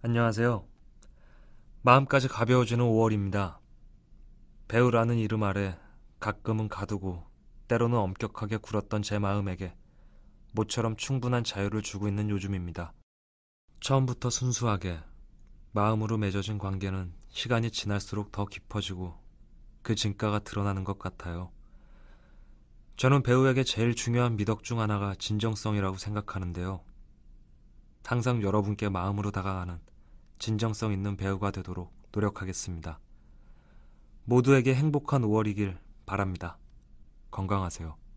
안녕하세요. 마음까지 가벼워지는 5월입니다. 배우라는 이름 아래 가끔은 가두고 때로는 엄격하게 굴었던 제 마음에게 모처럼 충분한 자유를 주고 있는 요즘입니다. 처음부터 순수하게 마음으로 맺어진 관계는 시간이 지날수록 더 깊어지고 그 진가가 드러나는 것 같아요. 저는 배우에게 제일 중요한 미덕 중 하나가 진정성이라고 생각하는데요. 항상 여러분께 마음으로 다가가는 진정성 있는 배우가 되도록 노력하겠습니다. 모두에게 행복한 5월이길 바랍니다. 건강하세요.